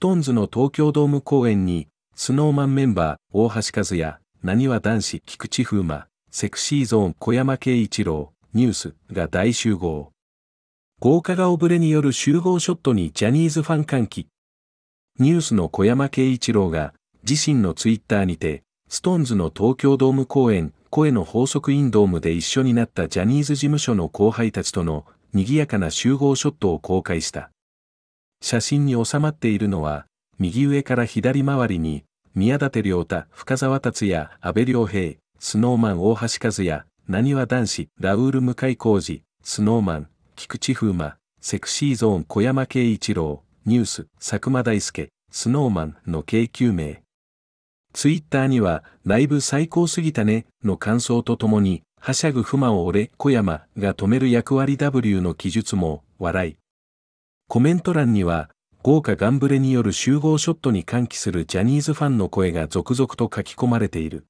ストーンズの東京ドーム公演に、スノーマンメンバー、大橋和也、なにわ男子、菊池風磨、セクシーゾーン、小山慶一郎、ニュースが大集合。豪華顔ぶれによる集合ショットにジャニーズファン歓喜。ニュースの小山慶一郎が、自身のツイッターにて、ストーンズの東京ドーム公演、声の法則インドームで一緒になったジャニーズ事務所の後輩たちとの、賑やかな集合ショットを公開した。写真に収まっているのは、右上から左回りに、宮舘良太、深沢達也、安倍良平、スノーマン大橋和也、なにわ男子、ラウール向井浩二、スノーマン、菊池風磨、セクシーゾーン小山慶一郎、ニュース、佐久間大介、スノーマンの計9名。ツイッターには、ライブ最高すぎたね、の感想とともに、はしゃぐ不満を俺、小山が止める役割 W の記述も、笑い、コメント欄には、豪華ガンブレによる集合ショットに歓喜するジャニーズファンの声が続々と書き込まれている。